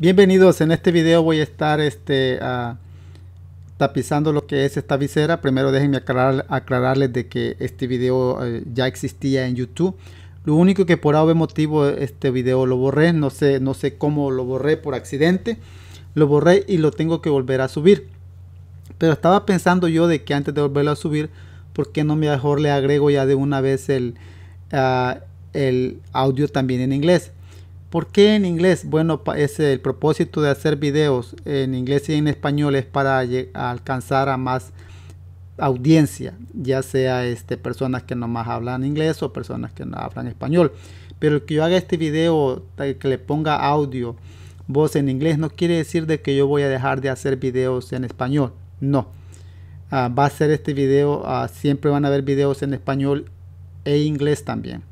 Bienvenidos, en este video voy a estar este, ah, tapizando lo que es esta visera. Primero déjenme aclarar, aclararles de que este video eh, ya existía en YouTube. Lo único que por algún motivo este video lo borré, no sé, no sé cómo lo borré por accidente. Lo borré y lo tengo que volver a subir. Pero estaba pensando yo de que antes de volverlo a subir, ¿por qué no mejor le agrego ya de una vez el, ah, el audio también en inglés? ¿Por qué en inglés? Bueno, es el propósito de hacer videos en inglés y en español es para alcanzar a más audiencia, ya sea este, personas que nomás hablan inglés o personas que no hablan español. Pero que yo haga este video, que le ponga audio, voz en inglés, no quiere decir de que yo voy a dejar de hacer videos en español. No. Ah, va a ser este video, ah, siempre van a haber videos en español e inglés también.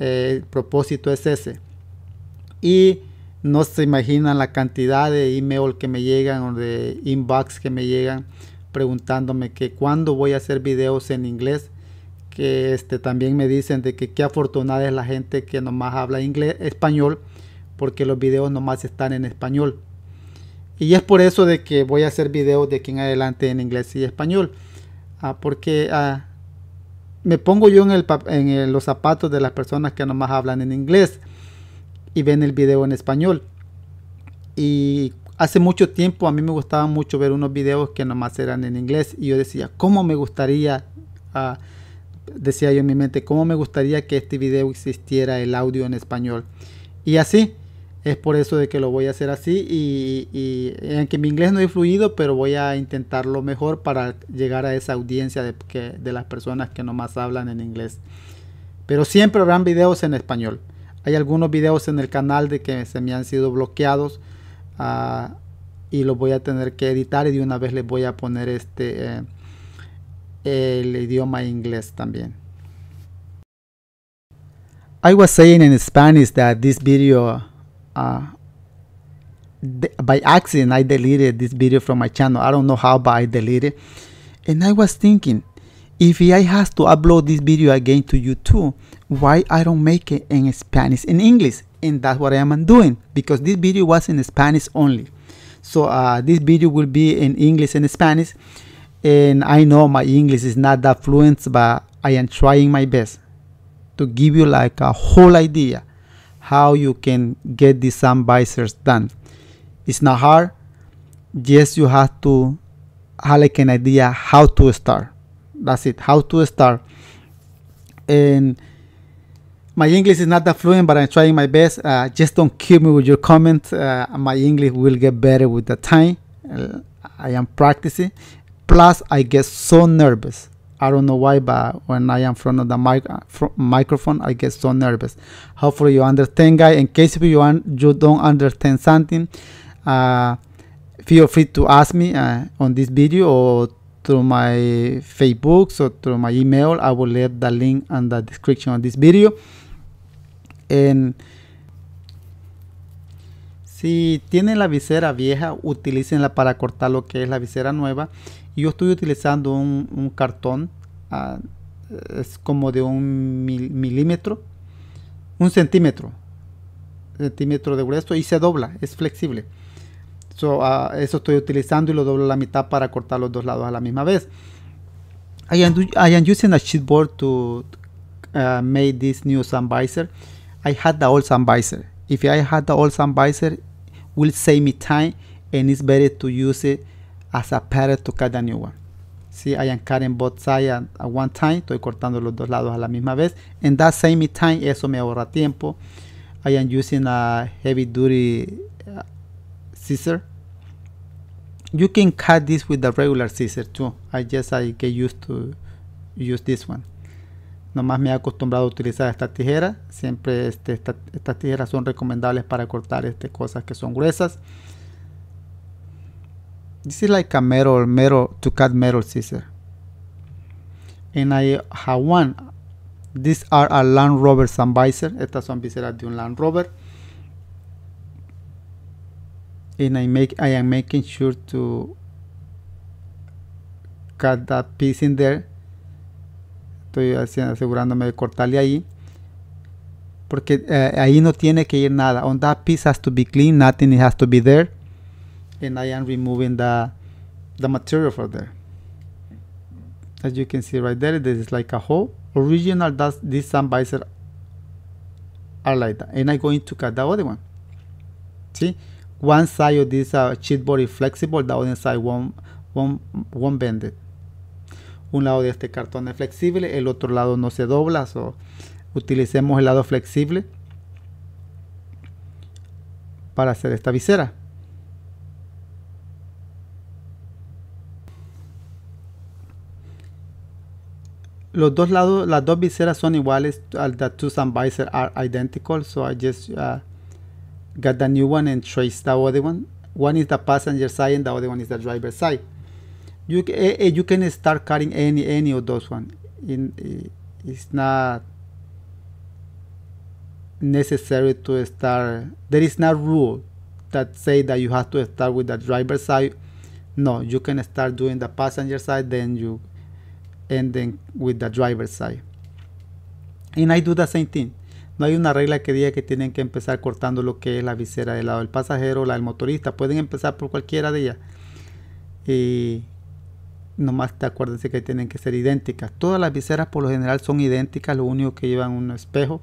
Eh, el propósito es ese y no se imaginan la cantidad de email que me llegan o de inbox que me llegan preguntándome que cuándo voy a hacer videos en inglés que este, también me dicen de que qué afortunada es la gente que nomás habla inglés, español, porque los videos nomás están en español. Y es por eso de que voy a hacer videos de aquí en adelante en inglés y español. Ah, porque ah, me pongo yo en, en los zapatos de las personas que nomás hablan en inglés y ven el video en español. Y hace mucho tiempo a mí me gustaba mucho ver unos videos que nomás eran en inglés y yo decía, ¿cómo me gustaría, ah? decía yo en mi mente, cómo me gustaría que este video existiera el audio en español? Y así, es por eso de que lo voy a hacer así y, aunque mi inglés no es fluido, pero voy a intentarlo mejor para llegar a esa audiencia de, que, de las personas que nomás hablan en inglés. Pero siempre habrán videos en español. Hay algunos videos en el canal de que se me han sido bloqueados ah, y los voy a tener que editar y de una vez les voy a poner este eh, el idioma inglés también. I was saying in Spanish that this video uh, by accident I deleted this video from my channel. I don't know how but I deleted. And I was thinking if I has to upload this video again to YouTube why I don't make it in Spanish in English and that's what I am doing because this video was in Spanish only so uh, this video will be in English and Spanish and I know my English is not that fluent but I am trying my best to give you like a whole idea how you can get these sun visors done it's not hard yes you have to have like an idea how to start that's it how to start and my English is not that fluent, but I'm trying my best. Uh, just don't kill me with your comments. Uh, my English will get better with the time. Uh, I am practicing. Plus, I get so nervous. I don't know why, but when I am in front of the mic uh, microphone, I get so nervous. Hopefully, you understand, guys. In case if you, you don't understand something, uh, feel free to ask me uh, on this video or through my Facebook, or through my email. I will leave the link in the description of this video. Si tienen la visera vieja, utilicenla para cortar lo que es la visera nueva. Yo estoy utilizando un, cartón, ah, es como de un milímetro, un centímetro, centímetro de grueso y se dobla, es flexible. Ah, eso estoy utilizando y lo doblo la mitad para cortar los dos lados a la misma vez. I am, using a sheetboard to ah, make this new sun visor. I had the old sun visor. If I had the old sun visor, will save me time and it's better to use it as a pattern to cut a new one. See, I am cutting both sides at, at one time. Estoy cortando los dos lados a la misma vez. And that save me time. Eso me ahorra tiempo. I am using a heavy duty uh, scissor. You can cut this with the regular scissor too. I just I get used to use this one. Nomás me he acostumbrado a utilizar este, esta tijera Siempre estas tijeras son recomendables para cortar este, cosas que son gruesas. This is like a metal, metal to cut metal scissor. And I have one. These are a Land Rover Sunvisor. Estas son viseras de un Land Rover. And I make I am making sure to cut that piece in there estoy asegurándome de cortarle ahí. Porque eh, ahí no tiene que ir nada. On that piece has to be clean, nothing has to be there. And I am removing the, the material for there. As you can see right there, this is like a hole. Original, does these sun visor are like that. And I'm going to cut the other one. See? One side of this uh, cheat board is flexible, the other side won't bend it un lado de este cartón es flexible, el otro lado no se dobla, so, utilicemos el lado flexible para hacer esta visera. Los dos lados, las dos viseras son iguales. al the two sun visors are identical, so I just uh, got the new one and traced the other one. One is the passenger side and the other one is the side. Eh, eh, you can start cutting any any of those one eh, it's not necessary to start there is not rule that say that you have to start with the driver side no you can start doing the passenger side then you end then with the driver side and I do the same thing no hay una regla que diga que tienen que empezar cortando lo que es la visera del lado del pasajero o la del motorista pueden empezar por cualquiera de ellas nomás te acuérdense que tienen que ser idénticas. Todas las viseras por lo general son idénticas, lo único que llevan un espejo.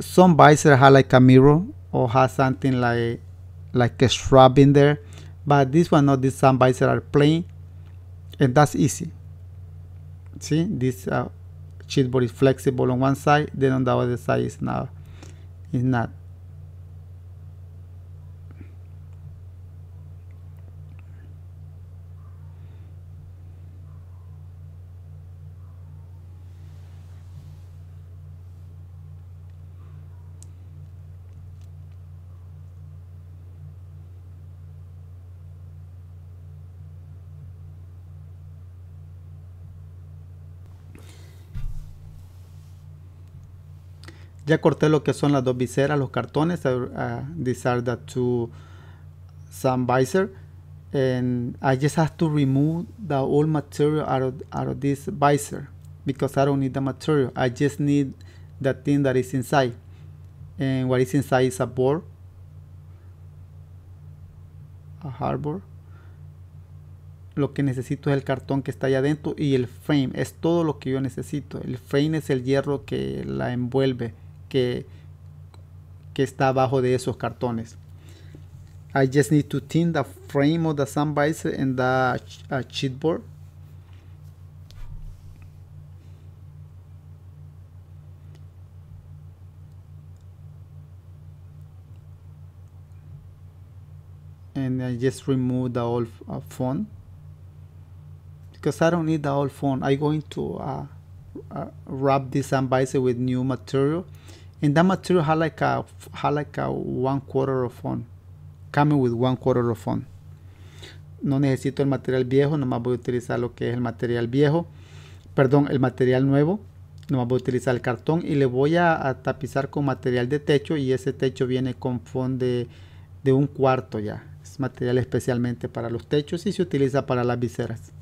Some visors have like a mirror or have something like like a shrub in there, but this one not. This some visors are plain, and that's easy. See, this uh, cheat board is flexible on one side, then on the other side is Is not. Ya corté lo que son las dos viseras, los cartones. Uh, these are the two visor. And I just have to remove the old material out of, out of this visor because I don't need the material. I just need the thing that is inside. And what is inside is a board, a hardboard. Lo que necesito es el cartón que está allá adentro y el frame. Es todo lo que yo necesito. El frame es el hierro que la envuelve que, que está abajo de esos cartones. I just need to thin the frame of the visor and the uh, board, and I just remove the old uh, phone because I don't need the old phone. I going to uh, Uh, wrap this with new material and that material like a one quarter of phone. coming with one quarter of one no necesito el material viejo nomás voy a utilizar lo que es el material viejo perdón el material nuevo nomás voy a utilizar el cartón y le voy a, tapizar con material de techo y ese techo viene con fondo de, de un cuarto ya es material especialmente para los techos y se utiliza para las viseras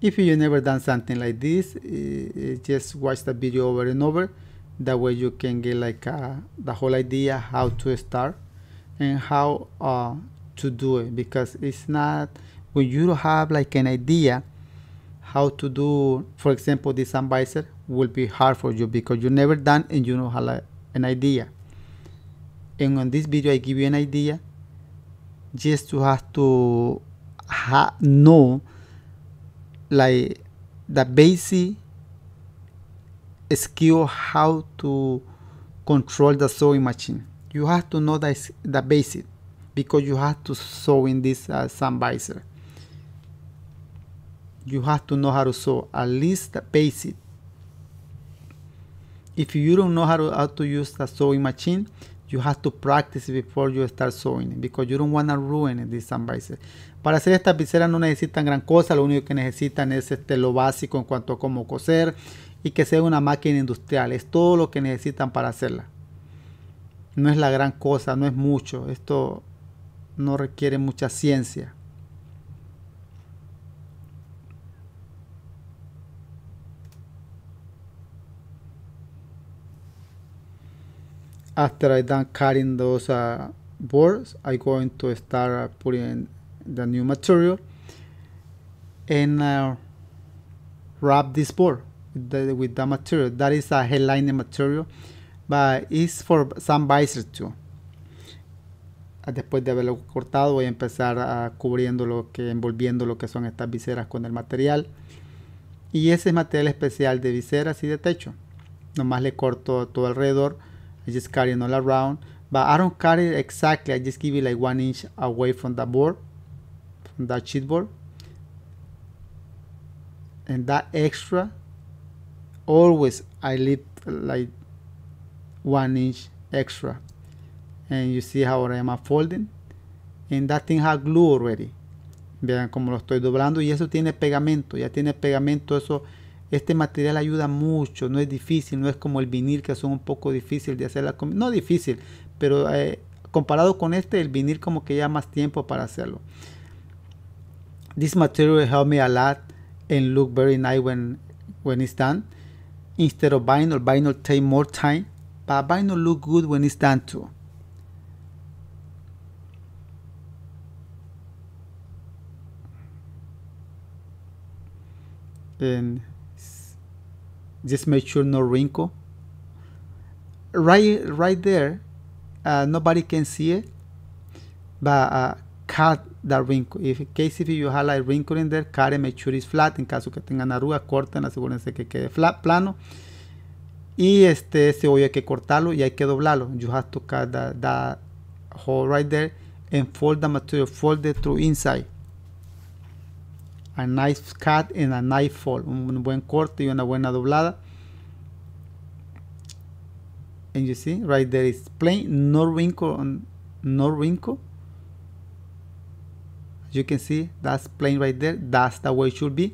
if you never done something like this eh, eh, just watch the video over and over that way you can get like uh, the whole idea how to start and how uh, to do it because it's not when you have like an idea how to do for example this advisor will be hard for you because you never done and you don't have an idea and on this video I give you an idea just to have to ha know like the basic skill how to control the sewing machine. You have to know the, the basic because you have to sew in this uh, sun visor. You have to know how to sew at least the basic. If you don't know how to, how to use the sewing machine, you have to practice before you start sewing because you don't want to ruin this sun visor. Para hacer esta pizzeras no necesitan gran cosa, lo único que necesitan es este, lo básico en cuanto a cómo coser y que sea una máquina industrial. Es todo lo que necesitan para hacerla. No es la gran cosa, no es mucho. Esto no requiere mucha ciencia. After I done cutting those uh, boards, I going to start putting the new material and uh, wrap this board with, the, with the material. That is a headlining material, but it's for some visors too. Ah, después de haberlo cortado voy a empezar a ah, cubriendo lo que, envolviendo lo que son estas viseras con el material. Y ese es material especial de viseras y de techo. Nomás le corto todo alrededor. I just carry it all around. But I don't carry it exactly. I just give it like one inch away from the board da cheatboard and that extra always I leave like one inch extra and you see how I am folding and that thing has glue already vean como lo estoy doblando y eso tiene pegamento ya tiene pegamento eso este material ayuda mucho no es difícil no es como el vinil que son un poco difícil de hacer la no difícil pero eh, comparado con este el vinil como que ya más tiempo para hacerlo this material helped me a lot and look very nice when when it's done instead of vinyl vinyl take more time but vinyl look good when it's done too and just make sure no wrinkle right right there uh, nobody can see it but uh, cut dar wrinkle. If case if you highlight wrinkle in there, care make sure it's flat. En caso que tengan arrugas, corten, asegúrense que quede flat, plano. Y este se este hay que cortarlo y hay que doblarlo. You have to cut that, that hole right there and fold the material, fold it through inside. A nice cut and a nice fold. Un buen corte y una buena doblada. And you see, right there is plain, no wrinkle, no wrinkle. you can see that's plain right there that's the way it should be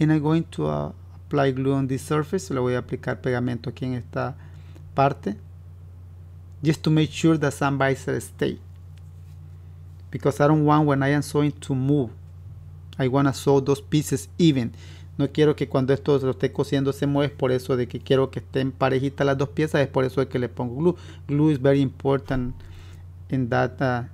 and I'm going to uh, apply glue on this surface le voy a aplicar pegamento aquí en esta parte just to make sure the sun visor stay because I don't want when I am sewing to move I want to sew those pieces even No quiero que cuando esto lo esté cosiendo se mueva, por eso de que quiero que estén parejitas las dos piezas, es por eso que le pongo glue. Glue is very important in that uh,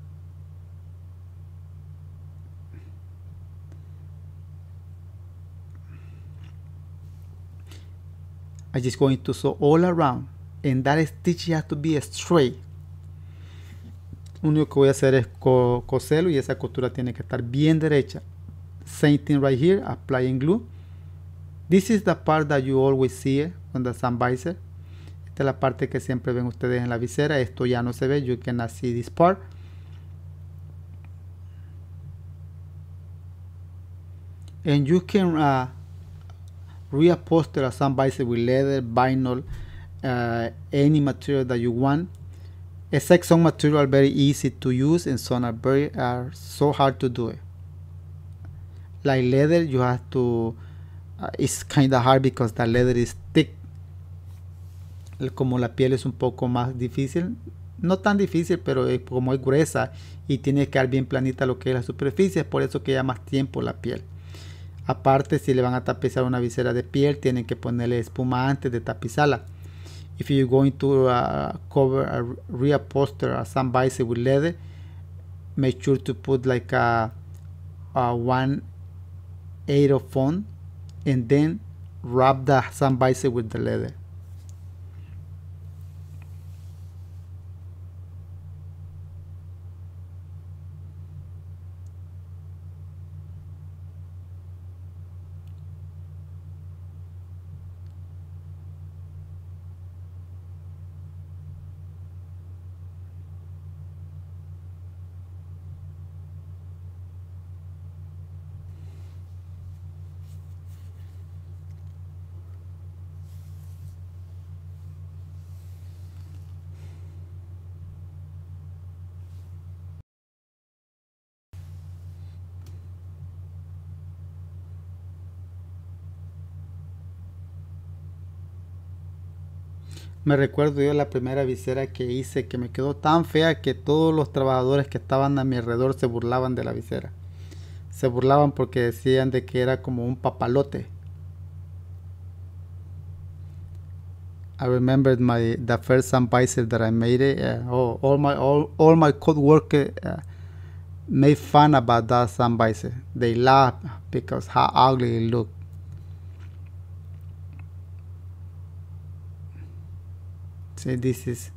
I just going to sew all around and that stitch has to be straight lo único que voy a hacer es coserlo y esa costura tiene que estar bien derecha same thing right here applying glue This is the part that you always see on eh, the sun visor. Esta es la parte que siempre ven ustedes en la visera. Esto ya no se ve. You can see this part. And you can uh, reupholster a sun visor with leather, vinyl, uh, any material that you want. Except some material very easy to use and some are very are so hard to do it. Eh. Like leather, you have to Ah, it's kind hard because the leather is thick. Como la piel es un poco más difícil, no tan difícil, pero eh, como es gruesa y tiene que estar bien planita lo que es la superficie, es por eso que ya más tiempo la piel. Aparte, si le van a tapizar una visera de piel, tienen que ponerle espuma antes de tapizarla. If you're going to cover a rear poster or some bicycle with leather, make sure to put like a, a one and then wrap the sandbicep with the leather Me recuerdo yo la primera visera que hice que me quedó tan fea que todos los trabajadores que estaban a mi alrededor se burlaban de la visera. Se burlaban porque decían de que era como un papalote. I remembered my the first visor that I made it. oh, all, my all, all my coworkers uh, made fun about that sun They laughed because how ugly it looked. say this is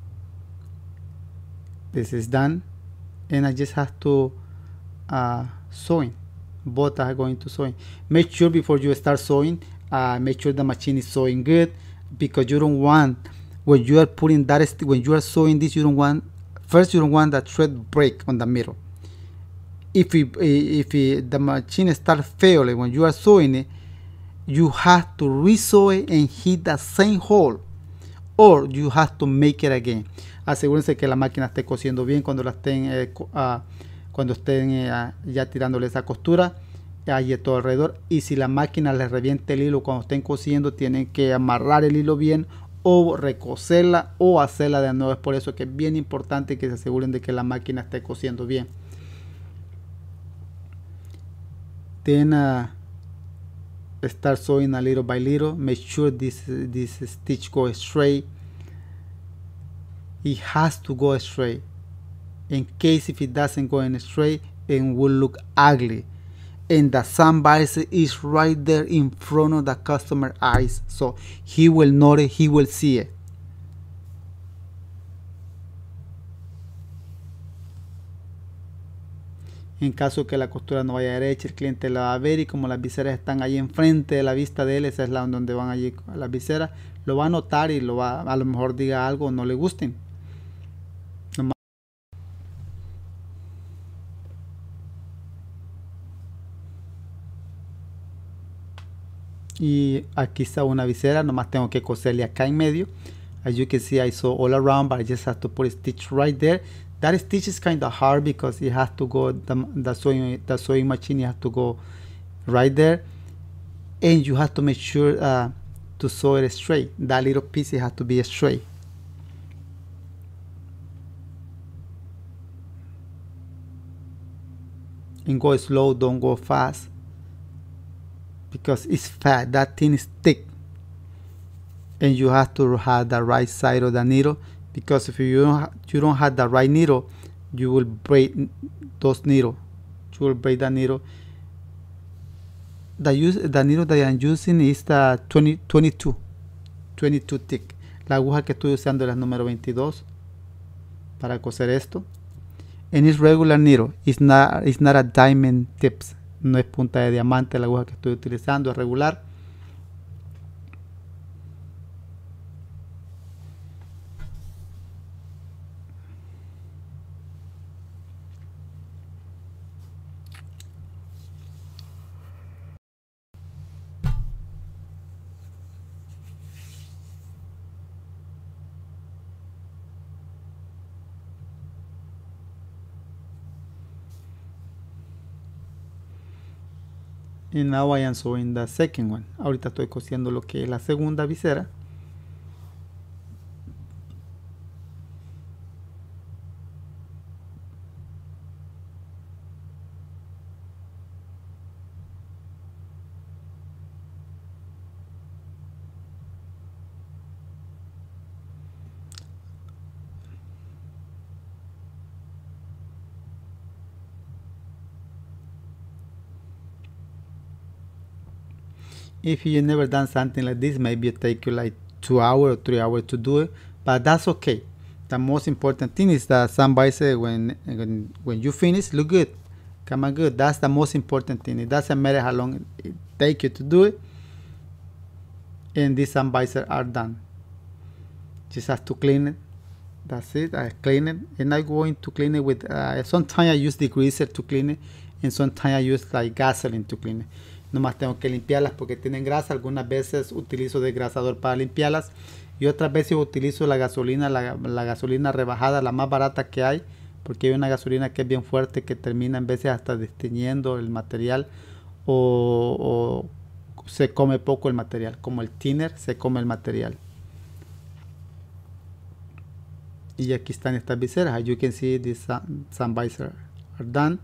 this is done and I just have to uh, sewing both are going to sewing make sure before you start sewing uh, make sure the machine is sewing good because you don't want when you are putting that when you are sewing this you don't want first you don't want the thread break on the middle if it, if it, the machine start failing when you are sewing it you have to re-sew it and hit the same hole or you have to make it again. Asegúrense que la máquina esté cosiendo bien cuando la estén, eh, ah, cuando estén eh, ah, ya tirándole esa costura hay todo alrededor y si la máquina les reviente el hilo cuando estén cosiendo tienen que amarrar el hilo bien o recoserla o hacerla de nuevo es por eso que es bien importante que se aseguren de que la máquina esté cosiendo bien tiene ah, start sewing a little by little make sure this this stitch goes straight it has to go straight in case if it doesn't go in straight it will look ugly and the bias is right there in front of the customer eyes so he will notice he will see it En caso que la costura no vaya derecha, el cliente la va a ver y como las viseras están ahí enfrente de la vista de él, esa es la donde van allí las viseras, lo va a notar y lo va, a lo mejor diga algo no le gusten. y aquí está una visera nomás tengo que coserle acá en medio as you can see I saw all around but I just have to put a stitch right there that stitch is kind of hard because it has to go the, the sewing the sewing machine you have to go right there and you have to make sure uh, to sew it straight that little piece has to be straight and go slow don't go fast because it's fat that thing is thick and you have to have the right side of the needle because if you don't you don't have the right needle you will break those needle you will break that needle the use the needle that I'm using is the 20, 22 22 thick la aguja que estoy usando es la número 22 para coser esto and it's regular needle it's not, it's not a diamond tips no es punta de diamante la aguja que estoy utilizando es regular y now I am sewing the second one ahorita estoy cosiendo lo que es la segunda visera if you never done something like this maybe it take you like two hours or three hours to do it but that's okay the most important thing is that somebody say when when, when you finish look good come on good that's the most important thing it doesn't matter how long it take you to do it and these visor are done just have to clean it that's it i clean it and i'm going to clean it with uh, sometimes i use degreaser to clean it and sometimes i use like gasoline to clean it nomás tengo que limpiarlas porque tienen grasa. Algunas veces utilizo desgrasador para limpiarlas y otras veces utilizo la gasolina, la, gasolina rebajada, la más barata que hay, porque hay una gasolina que es bien fuerte que termina en veces hasta destiñendo el material o, se come poco el material, como el tiner se come el material. Y aquí están estas viseras. As you can see, these uh, sun, sun visors are done.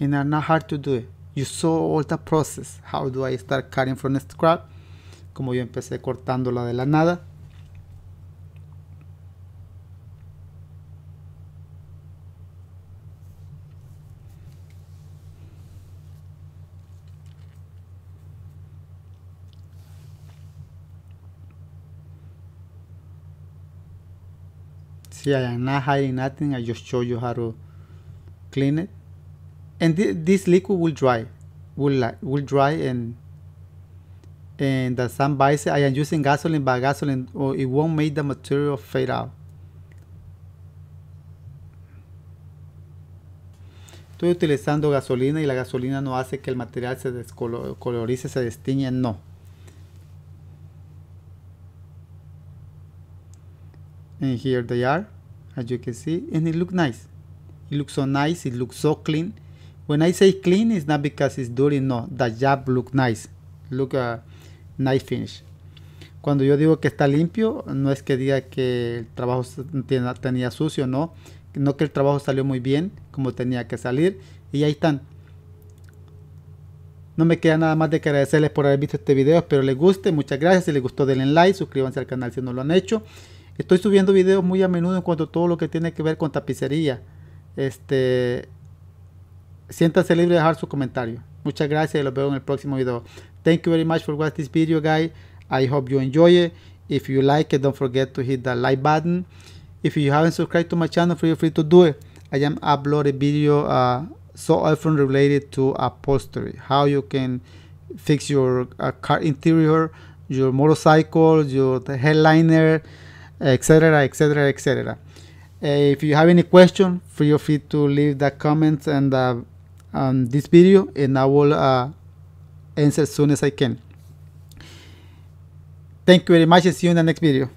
And hard to do you saw all the process. How do I start cutting from scratch? Como yo empecé la de la nada. See, I am not hiding nothing. I just show you how to clean it. and th this liquid will dry will like will dry and and the sun buys it. I am using gasoline but gasoline or oh, it won't make the material fade out Estoy utilizando gasolina y la gasolina no hace que el material se descolorice, se destiñe, no. And here they are, as you can see, and it looks nice. It looks so nice, it looks so clean. When I say clean, it's not because it's dirty, no. The job look nice. Look a nice finish. Cuando yo digo que está limpio, no es que diga que el trabajo tenía sucio, no. No que el trabajo salió muy bien, como tenía que salir. Y ahí están. No me queda nada más de que agradecerles por haber visto este video. Espero les guste. Muchas gracias. Si les gustó, denle like. Suscríbanse al canal si no lo han hecho. Estoy subiendo videos muy a menudo en cuanto a todo lo que tiene que ver con tapicería. Este, siéntase libre de dejar su comentario. Muchas gracias y los veo en el próximo video. Thank you very much for watching this video, guys. I hope you enjoy it. If you like it, don't forget to hit the like button. If you haven't subscribed to my channel, feel free to do it. I am uploading video uh, so often related to upholstery, how you can fix your uh, car interior, your motorcycle, your headliner, etc., etc., etc. If you have any question, feel free to leave the comments and uh, um, this video and I will uh, answer as soon as I can. Thank you very much. See you in the next video.